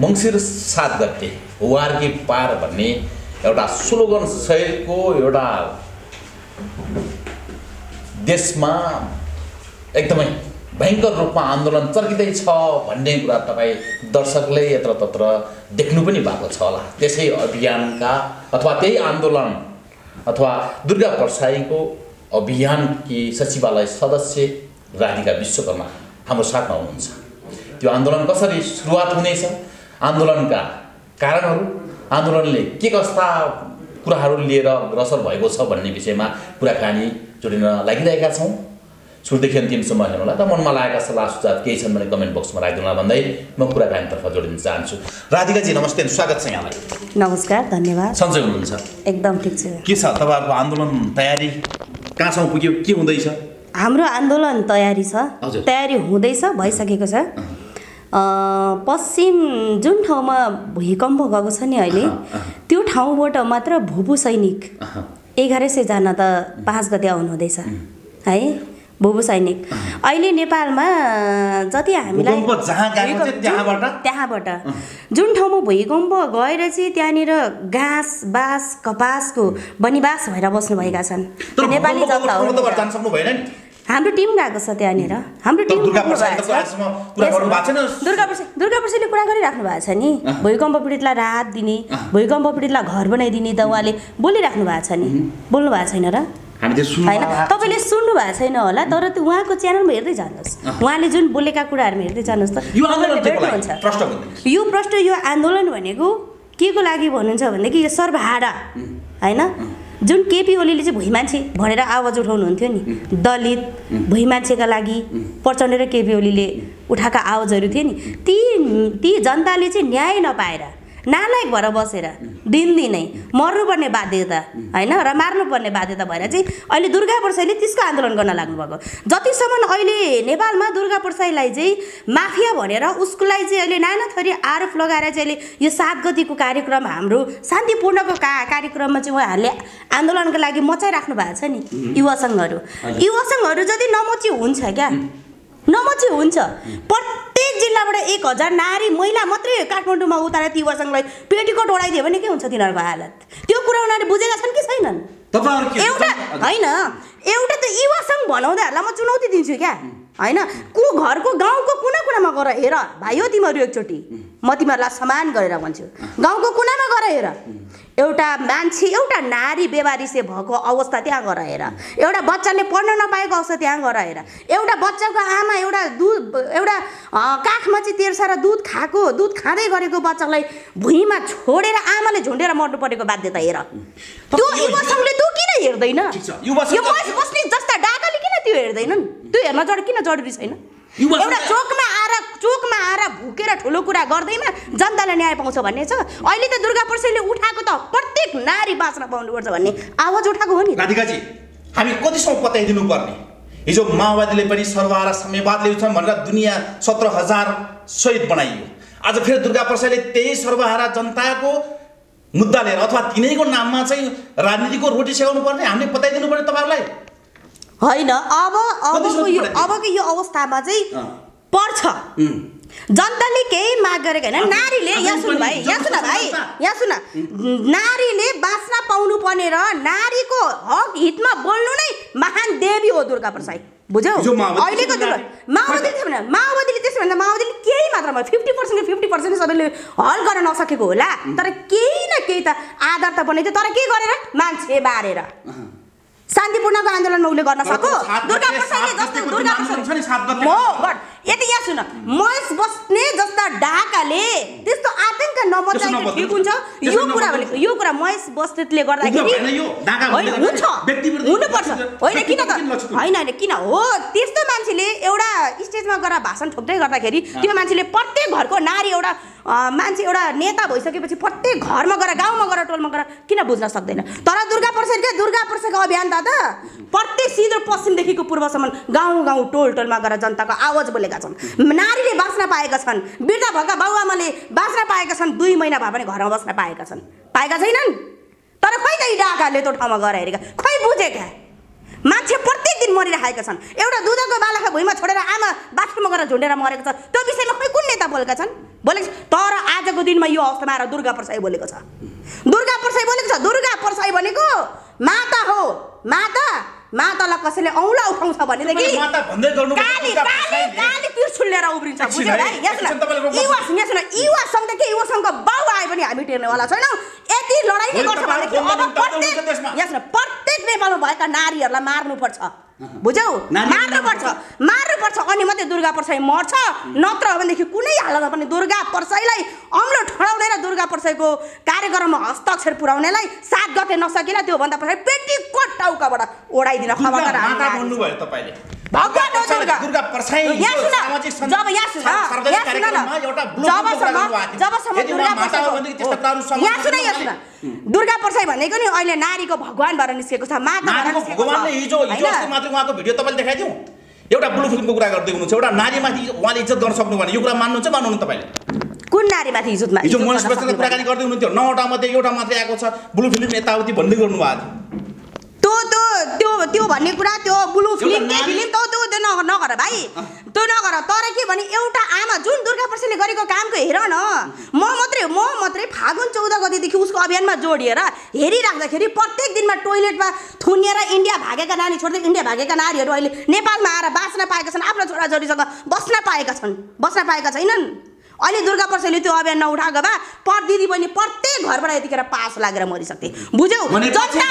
मङ्सिर सात गते वार्के पार भन्ने एउटा स्लोगन सहितको एउटा देशमा एकदमै भयङ्कर रूपमा आन्दोलन चर्किँदैछ भन्ने कुरा तपाईँ दर्शकले यत्र तत्र देख्नु पनि भएको छ होला त्यसै अभियानका अथवा त्यही आन्दोलन अथवा दुर्गा अभियान कि सचिवालय सदस्य राधिका विश्वकर्मा हाम्रो साथमा हुनुहुन्छ त्यो आन्दोलन कसरी सुरुवात हुनेछ आन्दोलनका कारणहरू आन्दोलनले के कस्ता कुराहरू लिएर अग्रसर भएको छ भन्ने विषयमा कुराकानी जोडिन लागिरहेका छौँ सुरुदेखि अन्तिमसम्म हेर्नु होला त मनमा लागेका सल्लाह सुझाव केही छन् भने कमेन्ट बक्समा राखिदिनु भन्दै म कुराकानीतर्फ जोडिन चाहन्छु राधिकाजी नमस्ते स्वागत छ यहाँलाई नमस्कार धन्यवाद सन्चै हुनुहुन्छ एकदम ठिक छ के छ तपाईँहरूको आन्दोलन तयारी कहाँसम्म पुग्यो के हुँदैछ हाम्रो आन्दोलन तयारी छ तयारी हुँदैछ भइसकेको छ पश्चिम जुन ठाउँमा भूकम्प गएको छ नि अहिले त्यो ठाउँबाट मात्र भूभू सैनिक एघार सयजना त पाँच गते आउनु हुँदैछ है भूभू सैनिक अहिले नेपालमा जति हामीलाई त्यहाँबाट जुन ठाउँमा भूकम्प गएर चाहिँ त्यहाँनिर घाँस बाँस कपासको बनिवास भएर बस्नुभएका छन् नेपाली जनता हाम्रो टिम गएको छ त्यहाँनिर हाम्रो टिम दुर्गा प्रसादले कुरा गरिराख्नु भएको छ नि भूकम्प पीडितलाई राहत दिने भूकम्प पीडितलाई घर बनाइदिने त उहाँले बोलिराख्नु भएको छ नि बोल्नु भएको छैन र होइन तपाईँले सुन्नु भएको छैन होला तर त्यो उहाँको च्यानलमा हेर्दै जानुहोस् उहाँले जुन बोलेका कुराहरूमा हेर्दै जानुहोस् त यो प्रश्न यो आन्दोलन भनेको के को लागि भन्नुहुन्छ भनेदेखि यो सर्वहारा होइन जुन केपी ओलीले चाहिँ भुइँ मान्छे भनेर आवाज उठाउनुहुन्थ्यो नि दलित भुइँ मान्छेका लागि प्रचण्ड र केपी ओलीले उठाएका आवाजहरू थियो नि ती ती जनताले चाहिँ न्याय नपाएर नालायक भएर बसेर दिनदिनै मर्नुपर्ने बाध्यता होइन र मार्नुपर्ने बाध्यता भएर चाहिँ अहिले दुर्गा परसाईले त्यसको आन्दोलन गर्न लाग्नुभएको जतिसम्म अहिले नेपालमा दुर्गा परसाईलाई चाहिँ माफिया भनेर उसकोलाई चाहिँ अहिले नाना थरी आरोप लगाएर चाहिँ अहिले यो सात गतिको कार्यक्रम हाम्रो शान्तिपूर्णको का कार्यक्रममा चाहिँ उहाँहरूले आन्दोलनको लागि मचाइराख्नु भएको छ नि युवा सङ्घहरू युवा सङ्घहरू जति नमोची हुन्छ क्या नमची हुन्छ प्रत्येक जिल्लाबाट एक हजार नारी महिला मात्रै काठमाडौँमा उतारेर ती वर्षलाई पेटीकोट ओढाइदियो भने के हुन्छ तिनीहरूको हालत त्यो कुरा उनीहरूले बुझेका छन् कि छैनन् एउटा होइन एउटा त युवा सङ्घ भनाउँदाहरूलाई म चुनौती दिन्छु क्या होइन कु घरको गाउँको कुना कुनामा गएर हेर भाइ हो तिमीहरू एकचोटि म तिमीहरूलाई समान गरेर भन्छु गाउँको कुनामा गएर हेर एउटा मान्छे एउटा नारी बेमारी भएको अवस्था त्यहाँ गएर हेर एउटा बच्चाले पढ्न नपाएको अवस्था त्यहाँ गएर हेर एउटा बच्चाको आमा एउटा दुध एउटा काखमा चाहिँ तेर्साएर दुध खाएको दुध खाँदै गरेको बच्चालाई भुइँमा छोडेर आमाले झुन्डेर मर्नु परेको बाध्यता हेर त्यो इमोसनले त्यो किन हेर्दैन त्यो हेर्दैनन् त्यो हेर्न जड किन जरुरी छैन एउटा चोकमा आएर चोकमा आएर भुकेर ठुलो कुरा गर्दैमा जनताले न्याय पाउँछ भन्ने छ अहिले त दुर्गा प्रसादले उठाएको त प्रत्येक नारी बाँच्न पाउनुपर्छ भन्ने आवाज उठाएको हो नि राधिकाजी हामी कतिसम्म पत्याइदिनु पर्ने हिजो माओवादीले पनि सर्वहारा साम्यवादले छन् भनेर दुनियाँ सत्र हजार सहित बनाइयो आज फेरि दुर्गा प्रसादले त्यही सर्वहारा जनताको मुद्दा लिएर अथवा तिनैको नाममा चाहिँ राजनीतिको रोटी सेवाउनु पर्ने हामीले पत्याइदिनु पर्ने तपाईँहरूलाई होइन अब अबको यो अबको यो अवस्थामा चाहिँ पर्छ जनताले केही माग गरेको होइन नारीले यहाँ सुन भाइ यहाँ सुन भाइ यहाँ सुन नारीले बाँच्न पाउनु पर्ने र नारीको हक हितमा बोल्नु नै महान देवी हो दुर्गा प्रसाई बुझ्यौ अहिलेको माओवादी माओवादीले भने माओवादीले त्यसो भन्दा माओवादीले केही मात्रामा फिफ्टी पर्सेन्ट फिफ्टी पर्सेन्ट सबैले हल गर्न नसकेको होला तर केही न केही त आधार त बनाइदियो तर के गरेर मान्छे बारेर शान्तिपूर्णको आन्दोलनमा उसले गर्न सक्यो दुर्गा प्रसाद यति यहाँ सुन महेश बस्ने जस्ता ढाकाले त्यस्तो आतङ्क नबचाएको यो कुरा भनेको यो कुरा महेश बस्नेतले गर्दाखेरि हुन्छ हुनुपर्छ होइन किन त होइन होइन किन हो त्यस्तो मान्छेले एउटा स्टेजमा गएर भाषण ठोक्दै गर्दाखेरि त्यो मान्छेले प्रत्येक घरको नारी एउटा मान्छे एउटा नेता भइसकेपछि प्रत्येक घरमा गएर गाउँमा गएर टोलमा गएर किन बुझ्न सक्दैन तर दुर्गा प्रसादकै दुर्गा प्रसादको अभियान त दादा प्रत्येक सिधो पश्चिमदेखिको पूर्वसम्म गाउँ गाउँ टोल टोलमा गएर जनताको आवाज बोलेका छन् नारीले बाँच्न पाएका छन् वृद्ध भएका बाबुआमाले बाँच्न पाएका छन् दुई महिना भए पनि घरमा बस्न पाएका छन् पाएका छैनन् तर खै त यी डाकाहरूले त्यो ठाउँमा गएर हेरेका खै बुझेका मान्छे प्रत्येक दिन मरिरहेका छन् एउटा दुधको बालाखा भुइँमा छोडेर आमा बाथरुममा गएर झुन्डेर मरेको छ त्यो विषयमा खै कुन नेता बोलेका छन् बोलेको तर आजको दिनमा यो अवस्थामा आएर दुर्गा प्रसाई बोलेको छ दुर्गा प्रसाई बोलेको छ दुर्गा प्रसाई भनेको माता हो माता मातालाई कसैले औँला उठाउँछ भनेदेखि काली काली काली उब्रिन्छ बुझ्यो युवा इवास के युवासँग बाउ आए पनि हामी टेर्नेवाला छैनौँ यति लडाइँ गर्छ प्रत्येक नेपालमा भएका नारीहरूलाई मार्नुपर्छ बुझ्यौ मार्नुपर्छ मार्नुपर्छ अनि मात्रै दुर्गा प्रसाई मर्छ नत्र भनेदेखि कुनै हालतमा पनि दुर्गा प्रसाईलाई अम्लो ठडाउँदैन दुर्गा प्रसाईको कार्यक्रममा हस्ताक्षर पुर्याउनेलाई साथ गते नसकेर त्योभन्दा पछाडि पेटीको टाउकाबाट ओढाइदिन खबर दुर्गा प्रसाई भनेको नि अहिले नारीको भगवान् भएर निस्केको छ माता एउटा ब्लु फिल्मको कुरा गर्दै हुनुहुन्छ एउटा नारीमाथि उहाँले इज्जत गर्न सक्नु भने यो कुरा मान्नुहुन्छ मान्नुहुन्न तपाईँले कुन नारीमाथि हिजो कुराकानी गर्दै हुनुहुन्थ्यो नौवटा मात्रै एउटा मात्रै आएको छ ब्लु फिल्म यताउति भन्दै गर्नुभएको थियो त्यो त्यो भन्ने कुरा त्यो ब्लु फिल्म के फिल्म त त्यो त्यो नगर भाइ त्यो नगर तर के भने एउटा आमा जुन दुर्गा प्रसादले गरेको कामको हेर न म मात्रै म मात्रै फागुन चौध गतिदेखि उसको अभियानमा जोडिएर हेरिराख्दाखेरि प्रत्येक दिनमा टोइलेटमा थुनिएर इन्डिया भागेका नानी छोड्दै इन्डिया भागेका नारीहरू अहिले नेपालमा आएर बाँच्न पाएका छन् आफ्ना छोराछोरीसँग बस्न पाएका छन् बस्न पाएका छैनन् अहिले दुर्गा प्रसादले त्यो अभियान नउठाएको भए पर दिदी बहिनी प्रत्येक घरबाट यतिखेर पास लागेर मरिसक्थे बुझ्यौ जनता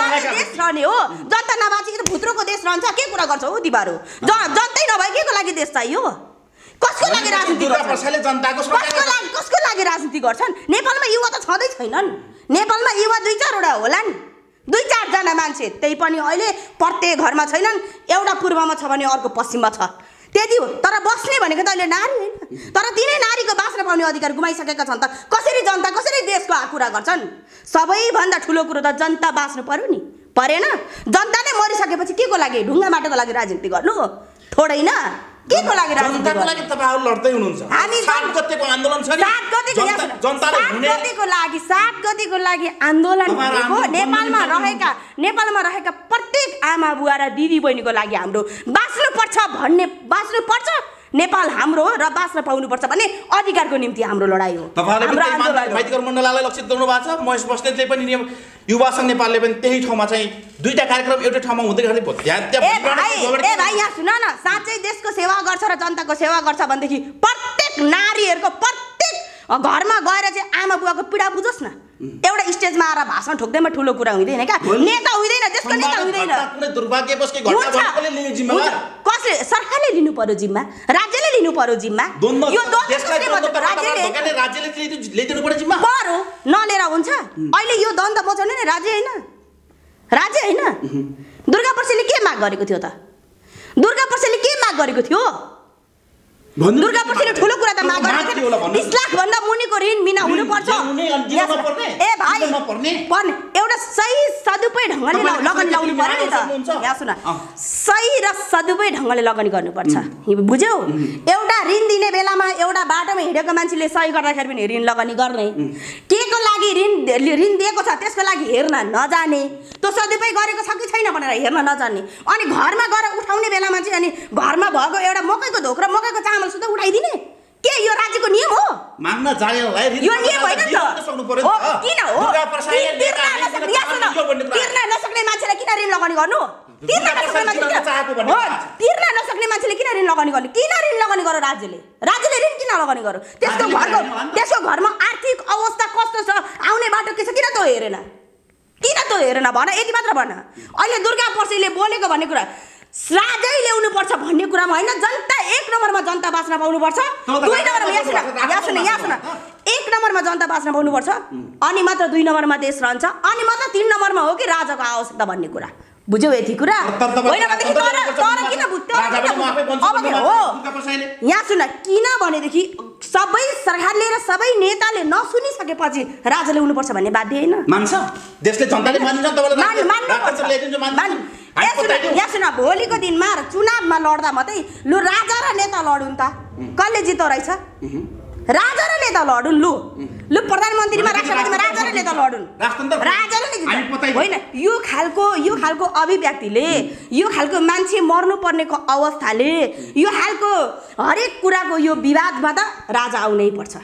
बाँचे रहने हो जनता भुत्रोको देश रहन्छ के कुरा गर्छौ हौ दिबाहरू जनतै नभए के को लागि देश चाहियो कसको लागि राजनीति कसको लागि राजनीति गर्छन् नेपालमा युवा त छँदै छैनन् नेपालमा युवा दुई चारवटा होलान् दुई चारजना मान्छे त्यही पनि अहिले प्रत्येक घरमा छैनन् एउटा पूर्वमा छ भने अर्को पश्चिममा छ त्यति हो तर बस्ने भनेको त अहिले नारी होइन तर तिनै नारीको बाँच्न पाउने अधिकार गुमाइसकेका छन् त कसरी जनता कसरी देशको कुरा गर्छन् सबैभन्दा ठुलो कुरो त जनता बाँच्नु पऱ्यो नि परेन जनता नै मरिसकेपछि के को लागि ढुङ्गा माटोको लागि राजनीति गर्नु हो थोरै न के को लागि जनताको लागि तपाईँहरू लड्दै हुनुहुन्छ हामी सात गतिको आन्दोलन छ नि सात गतिको जनताले हुने गतिको लागि सात गतिको लागि आन्दोलन गरेको नेपालमा रहेका नेपालमा रहेका प्रत्येक आमा बुवा र दिदी बहिनीको लागि हाम्रो बाँच्नुपर्छ भन्ने बाँच्नुपर्छ नेपाल हाम्रो र बाँच्न पाउनुपर्छ भन्ने अधिकारको निम्ति हाम्रो लडाइँ हो पनि युवा सङ्घ नेपालले पनि त्यही ठाउँमा चाहिँ दुईवटा कार्यक्रम एउटै ठाउँमा हुँदै भाइ यहाँ सुन न साँच्चै देशको सेवा गर्छ र जनताको सेवा गर्छ भनेदेखि प्रत्येक नारीहरूको घरमा गएर चाहिँ आमा बुवाको पीडा बुझोस् न एउटा स्टेजमा आएर भाषण ठोक्दैमा ठुलो कुरा हुँदैन क्या नेता हुँदैन त्यसको नेता हुँदैन कसले सरकारले लिनु पर्यो जिम्मा राज्यले लिनु पर्यो जिम्मा यो नलिएर हुन्छ अहिले यो द्वन्द बचाउने नै राज्य होइन राज्य होइन दुर्गा प्रसादले के माग गरेको थियो त दुर्गा प्रसादले के माग गरेको थियो दुर्गा पुर्खेले ठुलो कुरा त माग बिस लाख भन्दा मुनिको ऋण मिना हुनुपर्छ ए भाइ एउटा सही सदुपै ढङ्गले लगन लाउनु पर्यो नि त यहाँ सुन सही र सदुपै ढङ्गले लगन गर्नुपर्छ बुझ्यौ एउटा ऋण दिने बेलामा एउटा बाटोमा हिँडेको मान्छेले सही गर्दाखेरि पनि ऋण लगानी गर्ने के को लागि ऋण ऋण दिएको छ त्यसको लागि हेर्न नजाने त्यो सदुपै गरेको छ कि छैन भनेर हेर्न नजाने अनि घरमा गएर उठाउने बेलामा चाहिँ अनि घरमा भएको एउटा मकैको धोक र मकैको चामल सुध उठाइदिने के यो राज्यको नियम हो माग्न जानेलाई यो नियम होइन त हो किन हो तिर्न नसक्ने मान्छेलाई किन ऋण लगानी गर्नु तिर्न नसक्ने मान्छेले तिर्न नसक्ने मान्छेले किन ऋण लगानी गर्नु किन ऋण लगानी गर राज्यले राज्यले ऋण किन लगानी गर त्यसको घरको त्यसको घरमा आर्थिक अवस्था कस्तो छ आउने बाटो के छ किन त हेरेन किन त हेरेन भन यति मात्र भन अहिले दुर्गा पर्सेले बोलेको भन्ने कुरा ल्याउनु पर्छ भन्ने कुरामा होइन जनता एक नम्बरमा जनता बाँच्न पाउनुपर्छ दुई नम्बरमा यहाँ सुन यहाँ सुन यहाँ सुन एक नम्बरमा जनता बाँच्न पाउनुपर्छ अनि मात्र दुई नम्बरमा देश रहन्छ अनि मात्र तिन नम्बरमा हो कि राजाको आवश्यकता भन्ने कुरा बुझ्यौ यति कुरा होइन यहाँ सुन किन भनेदेखि सबै सरकारले र सबै नेताले नसुनिसकेपछि राजा ल्याउनुपर्छ भन्ने बाध्य होइन यहाँ सुन भोलिको दिनमा चुनावमा लड्दा मात्रै लु राजा र नेता लडुन् त कसले जितो रहेछ राजा र नेता लडुन् लु लु प्रधानमन्त्रीमा राष्ट्रपतिमा राजा र नेता लडुन् राजा र होइन यो खालको यो खालको अभिव्यक्तिले यो खालको मान्छे मर्नुपर्नेको अवस्थाले यो खालको हरेक कुराको यो विवादमा त राजा आउनै पर्छ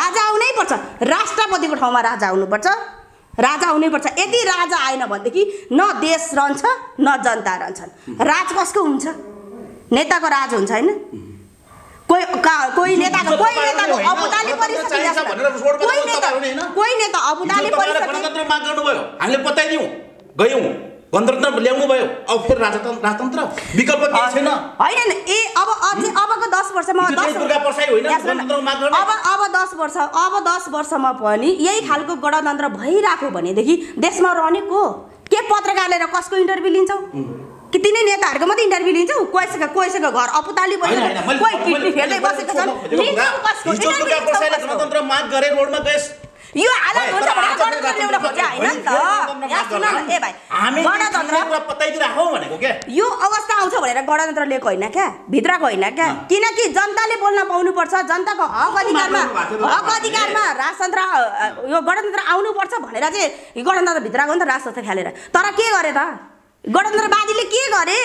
राजा आउनै पर्छ राष्ट्रपतिको ठाउँमा राजा आउनुपर्छ राजा पर्छ यदि राजा आएन भनेदेखि न देश रहन्छ न जनता रहन्छन् राज कसको हुन्छ नेताको राज हुन्छ होइन कोही कोही नेताको कोही नेताको अबुदाली परिसकिरहेको छ कोही नेता कोही नेता अबुदाली परिसकिरहेको माग गर्नुभयो हामीले बताइदिउँ गयौँ गणतन्त्र ल्याउनु भयो अब फेरि राजतन्त्र राजतन्त्र विकल्प के छैन होइन ए अब अझै अबको दस वर्षमा अब अब दस वर्ष अब दस वर्षमा पनि यही खालको गणतन्त्र भइरहेको भनेदेखि देशमा रहने को के पत्रकारले र कसको इन्टरभ्यू लिन्छौँ कि तिनै नेताहरूको मात्रै इन्टरभ्यू लिन्छौ कोहीसँग कोहीसँग घर अपुताली बसेको यो यो अवस्था आउँछ भनेर गणतन्त्र लिएको होइन क्या भित्रको होइन क्या किनकि जनताले बोल्न पाउनुपर्छ जनताको हक अधिकारमा हक अधिकारमा राजतन्त्र यो गणतन्त्र आउनुपर्छ भनेर चाहिँ गणतन्त्र भित्रको नि त राजतन्त्र खेलेर तर के गरे त गणतन्त्रवादीले के गरे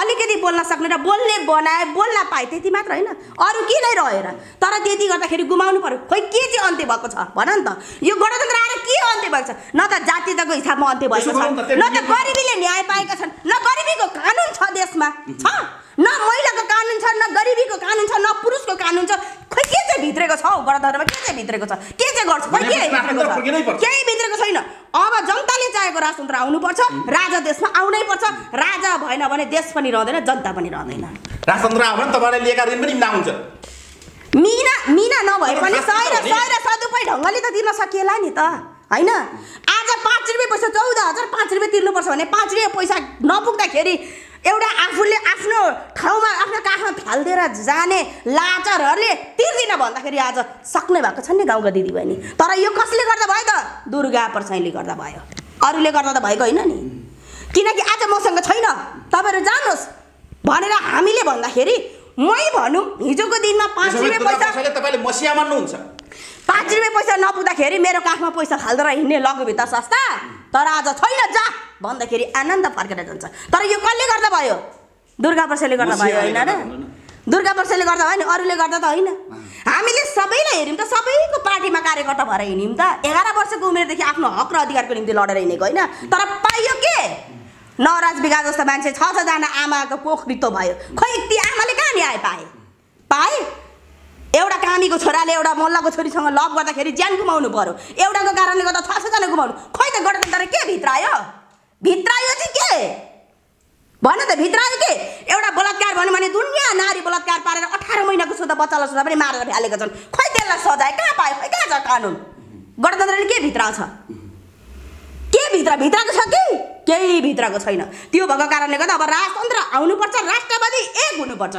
अलिकति बोल्न सक्ने र बोल्ने बनाए बोल्न पाए त्यति मात्र होइन अरू के नै रहेर तर त्यति गर्दाखेरि गुमाउनु पऱ्यो खोइ के चाहिँ अन्त्य भएको छ भन नि त यो गणतन्त्र आएर के अन्त्य भएको छ न त जातीयताको हिसाबमा अन्त्य भएको छ न त गरिबीले न्याय पाएका छन् न गरिबीको कानुन छ देशमा छ न महिलाको कानुन छ न गरिबीको कानुन छ न पुरुषको कानुन छ खोइ के चाहिँ भित्रेको छ हौ गणतन्त्रमा के चाहिँ भित्रेको छ के चाहिँ गर्छ खोइ के भित्रेको छ केही भित्रेको छैन अब जनताले चाहेको राजतन्त्र आउनुपर्छ राजा देशमा आउनै पर्छ राजा भएन भने देश पनि रहँदैन जनता पनि रहँदैन राजतन्त्र आयो भने तपाईँले लिएका ऋण पनि मिना हुन्छ मिना मिना नभए पनि सय र सय र सदुपै ढङ्गले त दिन सकिएला नि त होइन आज पाँच रुपियाँ पैसा चौध हजार पाँच रुपियाँ तिर्नुपर्छ भने पाँच रुपियाँ पैसा नपुग्दाखेरि एउटा आफूले आफ्नो ठाउँमा आफ्नो काखमा फालिदिएर जाने लाचारहरूले तिर्दिन भन्दाखेरि आज सक्ने भएको छ नि गाउँका दिदीबहिनी तर यो कसले गर्दा भयो त दुर्गा प्रसाईले गर्दा भयो अरूले गर्दा त भएको होइन नि किनकि आज मसँग छैन तपाईँहरू जानुहोस् भनेर हामीले भन्दाखेरि मै भनौँ हिजोको दिनमा पाँच रुपियाँ पैसा तपाईँले मसिया मान्नुहुन्छ पाँच रुपियाँ पैसा नपुग्दाखेरि मेरो काखमा पैसा फाल्दो र हिँड्ने लघुभित्र सस्ता तर आज छैन जा भन्दाखेरि आनन्द फर्केर जान्छ तर यो कसले गर्दा भयो दुर्गा वर्षले गर्दा भयो होइन र दुर्गा वर्षले गर्दा भयो नि अरूले गर्दा त होइन हामीले सबैलाई हेऱ्यौँ त सबैको पार्टीमा कार्यकर्ता भएर हिँड्यौँ त एघार वर्षको उमेरदेखि आफ्नो हक र अधिकारको निम्ति लडेर हिँडेको होइन तर पाइयो के नवराज विकास जस्तो मान्छे छ छजना आमाको पोखरितो भयो खोइ ती आमाले कहाँ आए पाए पाए एउटा कामीको छोराले एउटा मल्लको छोरीसँग लभ गर्दाखेरि ज्यान गुमाउनु पऱ्यो एउटाको कारणले गर्दा छ सयजना गुमाउनु खोइ त गणतन्त्र के भित्र आयो भित्र आयो चाहिँ के भन त भित्र आयो के एउटा बलात्कार भन्यो भने दुनियाँ नारी बलात्कार पारेर अठार महिनाको सुधा बच्चालाई सुधा पनि मारेर फ्यालेका छन् खोइ त्यसलाई सजाय कहाँ पायो खोइ कहाँ छ कानुन गणतन्त्रले के भित्र आउँछ भित्र भित्रको छ कि केही भित्रको छैन त्यो भएको कारणले गर्दा अब राजतन्त्र आउनुपर्छ राष्ट्रवादी एक हुनुपर्छ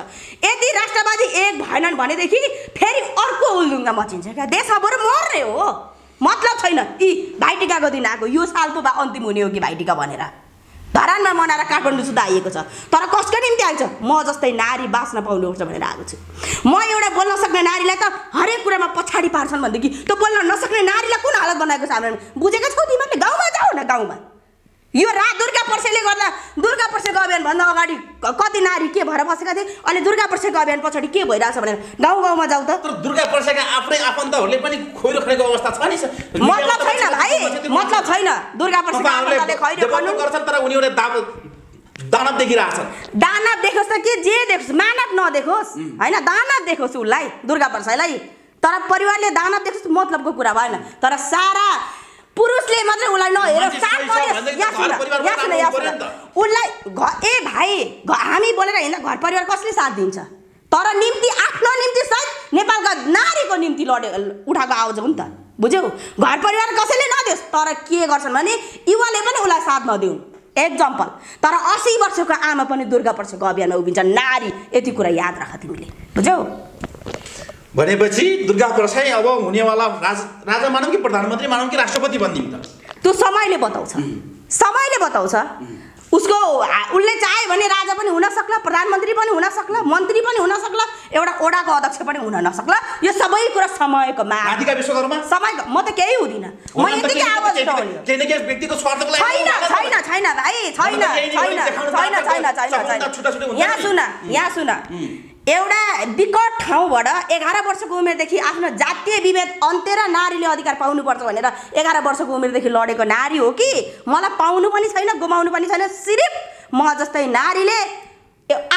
यदि राष्ट्रवादी एक भएनन् भनेदेखि फेरि अर्को उल्लुङ्गा मचिन्छ क्या देश बरु मर्ने हो मतलब छैन यी भाइटिकाको दिन आएको यो साल पो बा अन्तिम हुने हो कि भाइटिका भनेर धरानमा मनाएर काठमाडौँ सुधा आइएको छ तर कसको निम्ति छ म जस्तै नारी बाँच्न पाउनुपर्छ भनेर आएको छु म एउटा बोल्न सक्ने नारीलाई त हरेक कुरामा पछाडि पार्छन् भनेदेखि त्यो बोल्न नसक्ने नारीलाई कुन हालत बनाएको छ हाम्रो बुझेको छौ तिमीहरूले गाउँमा जाऊ न गाउँमा यो रा दुर्गा पर्सेले गर्दा दुर्गा पर्सेको अभियानभन्दा अगाडि कति नारी के भएर बसेका थिए अनि दुर्गा पर्सेको अभियान पछाडि के भइरहेछ भनेर गाउँ गाउँमा जाउँ त तर दुर्गा पर्सेका आफ्नै आफन्तहरूले पनि खोइरो खोइको अवस्था छ नि मतलब छैन भाइ मतलब छैन दुर्गा तर उनीहरूले दानव देखिरहेछन् दानव देखोस् त के जे देखोस् मानव नदेखोस् होइन दानव देखोस् उसलाई दुर्गा पर्सालाई तर परिवारले दानव देखोस् मतलबको कुरा भएन तर सारा पुरुषले मात्रै उसलाई नहेर उसलाई घर ए भाइ हामी बोलेर हिँड्दा घर परिवार कसले साथ दिन्छ तर निम्ति आफ्नो निम्ति सहित नेपालका नारीको निम्ति लडे उठाएको आवाज हो नि त बुझ्यौ घर परिवार कसैले नदियोस् तर के गर्छन् भने युवाले पनि उसलाई साथ नदिउन् एक्जाम्पल तर असी वर्षको आमा पनि दुर्गा पर्छको अभियानमा उभिन्छ नारी यति कुरा याद राख तिमीले बुझ्यौ भनेपछि दुर्गा प्रसाई अब हुनेवाला राज राजा मानौँ कि प्रधानमन्त्री मानौँ कि राष्ट्रपति बनिदिउँ त त्यो समयले बताउँछ समयले बताउँछ उसको उसले चाह्यो भने राजा पनि हुन सक्ला प्रधानमन्त्री पनि हुन सक्ला मन्त्री पनि हुन सक्ला एउटा ओडाको अध्यक्ष पनि हुन नसक्ला यो सबै कुरा समयको माग समयको म त केही हुँदिनँ म यतिकै आवाज छैन छैन छैन भाइ छैन छैन छैन छैन छैन यहाँ सुन यहाँ सुन एउटा विकट ठाउँबाट एघार वर्षको उमेरदेखि आफ्नो जातीय विभेद अन्त्य र नारीले अधिकार पाउनुपर्छ भनेर एघार वर्षको उमेरदेखि लडेको नारी हो कि मलाई पाउनु पनि छैन गुमाउनु पनि छैन सिर्फ म जस्तै नारीले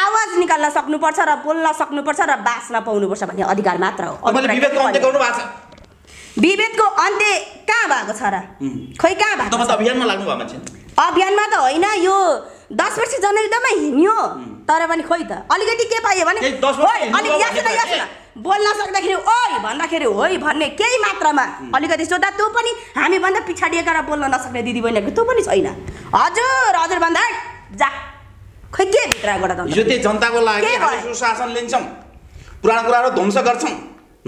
आवाज निकाल्न सक्नुपर्छ र बोल्न सक्नुपर्छ र बाँच्न पाउनुपर्छ भन्ने अधिकार मात्र हो विभेदको अन्त्य कहाँ भएको छ र खोइ कहाँ भएको अभियानमा त होइन यो दस वर्ष जनयुद्धमा हिँड्यो तर पनि खोइ त अलिकति के पाइयो भने अलिक बोल्न सक्दाखेरि ओइ भन्दाखेरि होइ भन्ने केही मात्रामा अलिकति सोद्धा तँ पनि हामीभन्दा पिछाडिएका र बोल्न नसक्ने दिदी बहिनीहरूको तँ पनि छैन हजुर हजुर भन्दा जा खै के भित्र हिजो त्यही जनताको लागि सुशासन लिन्छौँ पुरानो कुराहरू ध्वंस गर्छौँ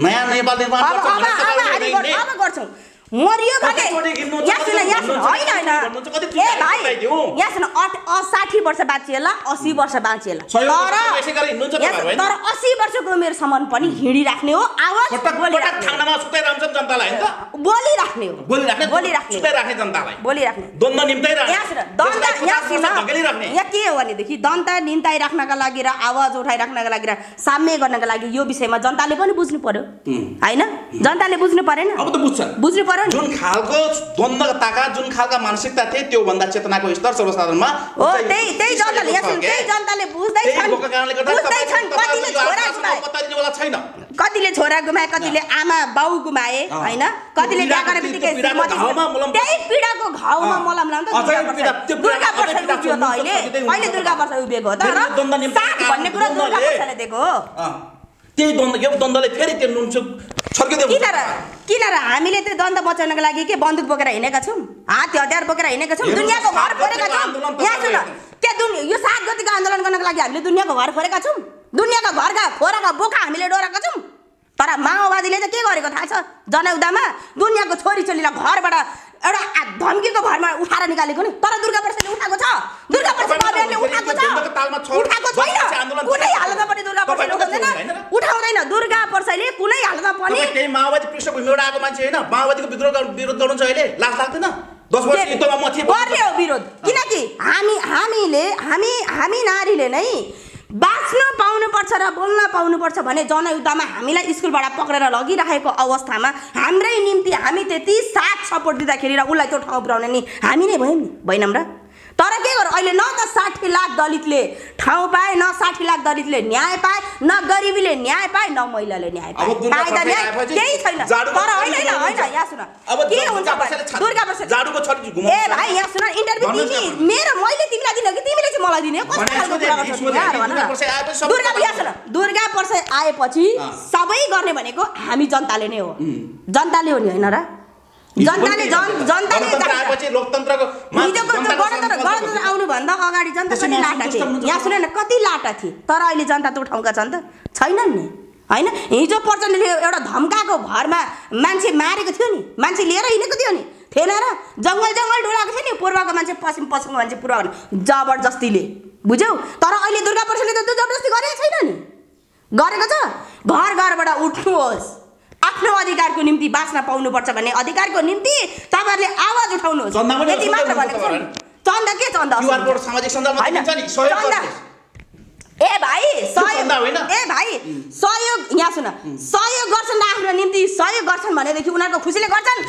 नयाँ नेपाल निर्माण गर्छौँ मरियो भने यहाँ सुन यहाँ सुन होइन होइन ए भाइ यहाँ सुन साठी वर्ष बाँचिए ल असी वर्ष बाँचिए ल तर तर असी वर्षको उमेरसम्म पनि हिँडिराख्ने हो आवाज बोलिराख्ने हो यहाँ के हो भनेदेखि दन्ता निम्ताइ राख्नका लागि र आवाज उठाइराख्नका लागि र साम्य गर्नका लागि यो विषयमा जनताले पनि बुझ्नु पर्यो होइन जनताले बुझ्नु परेन बुझ्नु पर्यो पर्यो जुन खालको द्वन्द्व ताका जुन खालका मानसिकता थिए त्यो भन्दा चेतनाको स्तर सर्वसाधारणमा हो त्यही त्यही जनताले त्यही जनताले बुझ्दै छन् बुझ्दै छन् कतिले छोरा गुमाए छैन कतिले छोरा गुमाए कतिले आमा बाउ गुमाए हैन कतिले बिहा गरे बित्तिकै त्यही पीडाको घाउमा मलम लाउँदा दुर्गा वर्ष उभियो त अहिले अहिले दुर्गा वर्ष उभिएको हो तर र भन्ने कुरा दुर्गा वर्षले दिएको हो त्यही द्वन्द्व यो द्वन्द्वले फेरि त्यो नुनसुक किन हामीले त दन्त बचाउनको लागि के बन्दुक बोकेर हिँडेका छौँ हात हतियार बोकेर हिँडेका छौँ दुनियाँको घर फोरेका छौँ यहाँ सुन त्यहाँ दुन यो सात गतिको आन्दोलन गर्नको लागि हामीले दुनियाँको घर फोरेका छौँ दुनियाँको घरका फोराका बोका हामीले डोराएका छौँ तर माओवादीले चाहिँ के गरेको थाहा छ जनयुद्धमा दुनियाँको छोरीचोलीलाई घरबाट एउटा धम्कीको घरमा उठाएर निकालेको नि तर दुर्गा प्रसादले उठाएको छ दुर्गा प्रसादले उठाएको छ कुनै हालतमा पनि दुर्गा प्रसाद उठाउँदैन उठाउँदैन दुर्गा प्रसादले कुनै हालतमा पनि त्यही माओवादी पृष्ठभूमिबाट आएको मान्छे होइन माओवादीको विद्रोह विरोध गर्नुहुन्छ अहिले लाज लाग्दैन गर्ने हो विरोध किनकि हामी हामीले हामी हामी नारीले नै बाँच्न पाउनुपर्छ र बोल्न पाउनुपर्छ भने जनयुद्धमा हामीलाई स्कुलबाट पक्रेर लगिरहेको अवस्थामा हाम्रै निम्ति हामी त्यति साथ सपोर्ट दिँदाखेरि र उसलाई त्यो ठाउँ पुऱ्याउने नि हामी नै भयौँ नि भएनौँ र तर के गर अहिले न त साठी लाख दलितले ठाउँ पाए न साठी लाख दलितले न्याय पाए न गरिबीले न्याय पाए न महिलाले न्याय पाए पाए न्याय केही छैन तर होइन होइन होइन यहाँ सुन के हुन्छ दुर्गा प्रसाद ए भाइ यहाँ सुन इन्टरभ्यू तिमी मेरो मैले तिमीलाई दिने कि तिमीले चाहिँ मलाई दिने कस्तो खालको कुरा दुर्गा यहाँ सुन दुर्गा प्रसाद आएपछि सबै गर्ने भनेको हामी जनताले नै हो जनताले हो नि होइन र जनताले जनताले गणतन्त्र आउनुभन्दा अगाडि जनता कति लाटा थिए यहाँ सुनेन कति लाटा थिए तर अहिले जनता त्यो ठाउँका छन् त छैनन् नि होइन हिजो प्रचण्डले एउटा धम्काको भरमा मान्छे मारेको थियो नि मान्छे लिएर हिँडेको थियो नि थिएन र जङ्गल जङ्गल डुलाएको थियो नि पूर्वको मान्छे पश्चिम पश्चिमको मान्छे पूर्व जबरजस्तीले बुझ्यौ तर अहिले दुर्गा प्रसादले त त्यो जबरजस्ती गरेको छैन नि गरेको छ घर घरबाट उठ्नुहोस् आफ्नो अधिकारको निम्ति बाँच्न पाउनुपर्छ भन्ने अधिकारको निम्ति तपाईँहरूले आवाज उठाउनुहोस् सहयोग गर्छन् आफ्नो निम्ति सहयोग गर्छन् भनेदेखि उनीहरूको खुसीले गर्छन्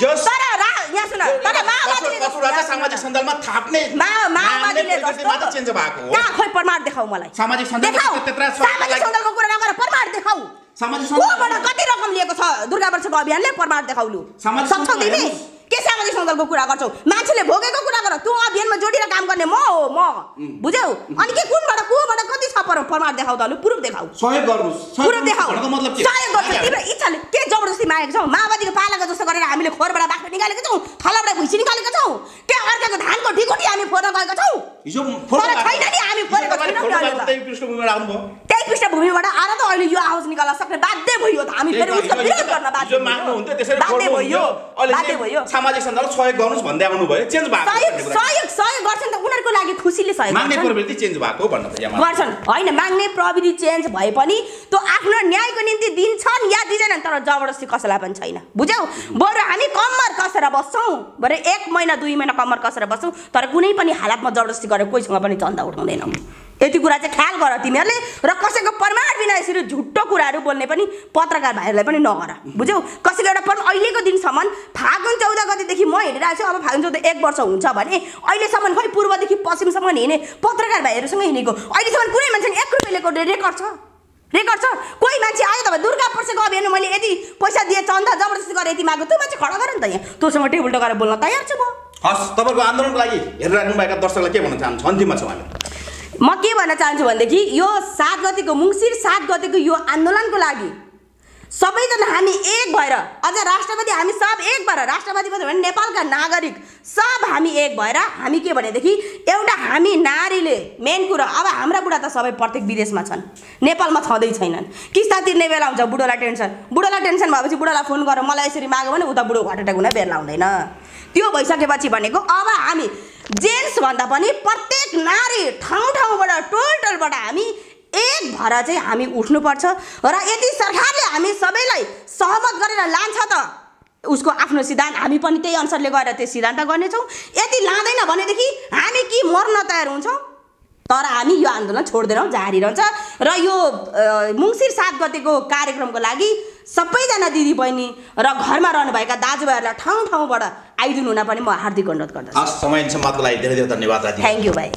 माओवादीले प्रमाण देखाऊ मलाई सामाजिक सामाजिक कोबाट कति रकम लिएको छ दुर्गा वर्षको अभियानले प्रमाण देखाउनु सक्छौ तिमी के सामाजिक सञ्जालको कुरा गर्छौ मान्छेले भोगेको कुरा गर त्यो अभियानमा जोडेर काम गर्ने म हो म बुझ्यौ अनि के कुनबाट कोबाट कति छ प्रमाण देखाउ त प्रुफ देखाउ सहयोग गर्नुहोस् प्रुफ देखाउ सहयोग गर्छ तिम्रो इच्छाले के जबरजस्ती मागेको छौ माओवादीको पालाको जस्तो गरेर हामीले खोरबाट बाख्रो निकालेको छौँ थलबाट भुइँसी निकालेको छौँ त्यहाँ अर्काको धानको ढिकुटी हामी फोर्न गएका छौँ छैन नि हामी फोरेको छैनौँ पृष्ठभूमिबाट आएर त अहिले यो आवाज निकाल्न सक्ने बाध्य भयो त हामी फेरि उसको विरोध गर्न बाध्य बाध्य भयो बाध्य भयो सामाजिक सहयोग गर्नुस् भन्दै आउनु भयो चेन्ज भएको सहयोग सहयोग गर्छन् त उनीहरूको लागि खुसीले सहयोग चेन्ज भएको गर्छन् होइन माग्ने प्रविधि चेन्ज भए पनि त्यो आफ्नो न्यायको निम्ति दिन्छन् या दिँदैनन् तर जबरजस्ती कसैलाई पनि छैन बुझ्यौ बरु हामी कम्मर कसेर बस्छौँ बरु एक महिना दुई महिना कम्मर कसेर बस्छौँ तर कुनै पनि हालतमा जबरजस्ती गरेर कोहीसँग पनि चन्दा उठाउँदैनौँ यति कुरा चाहिँ ख्याल गर तिमीहरूले र कसैको प्रमाण बिना यसरी झुट्टो कुराहरू बोल्ने पनि पत्रकार भाइहरूलाई पनि नगर बुझ्यौ कसैको एउटा प्रमाण अहिलेको दिनसम्म फागुन चौध गतिदेखि म हिँडिरहेको छु अब फागुन चौध एक वर्ष हुन्छ भने अहिलेसम्म खै पूर्वदेखि पश्चिमसम्म हिँडेँ पत्रकार भाइहरूसँग हिँडेको अहिलेसम्म कुनै मान्छेले एक रुपियाँ रेकर्ड छ रेकर्ड छ कोही मान्छे आयो त तपाईँ दुर्गा पर्सेको अभियान मैले यति पैसा दिएँ चन्दा जबरजस्ती गरेँ यति मागेको त्यो मान्छे खडा गर नि त यहाँ तँसँग टेबल टोकाएर बोल्न तयार छु म हस् तपाईँको आन्दोलनको लागि भएका दर्शकलाई के भन्न चाहन्छु अन्तिममा छौँ हामी म के भन्न चाहन्छु भनेदेखि यो सात गतिको मुङ्सिर सात गतिको यो आन्दोलनको लागि सबैजना हामी एक भएर अझ राष्ट्रपति हामी सब एक भएर राष्ट्रपति भन्यो भने नेपालका नागरिक सब हामी एक भएर हामी के भनेदेखि एउटा हामी नारीले मेन कुरा अब हाम्रा बुढा त सबै प्रत्येक विदेशमा छन् नेपालमा छँदै छैनन् किस्ता तिर्ने बेला हुन्छ बुढोलाई टेन्सन बुढोलाई टेन्सन भएपछि बुढोलाई फोन गरेर मलाई यसरी माग्यो भने उता बुढो हार्ट एट्याक हुन बेला हुँदैन त्यो भइसकेपछि भनेको अब हामी जेन्ट्स भन्दा पनि प्रत्येक नारी ठाउँ ठाउँबाट टोल टोलबाट हामी एक भएर चाहिँ हामी उठ्नुपर्छ र यदि सरकारले हामी सबैलाई सहमत गरेर लान्छ त उसको आफ्नो सिद्धान्त हामी पनि त्यही अनुसारले गएर त्यो सिद्धान्त गर्नेछौँ यदि लाँदैन भनेदेखि हामी कि मर्न तयार हुन्छौँ तर हामी यो आन्दोलन छोड्दैनौँ जारी रहन्छ र यो मुङ्सिर सात गतेको कार्यक्रमको लागि सबैजना दिदी बहिनी र घरमा रहनुभएका दाजुभाइहरूलाई ठाउँ ठाउँबाट आइदिनु हुन पनि म हार्दिक अनुरोध गर्दछु हस् धेरै धेरै धन्यवाद थ्याङ्क यू भाइ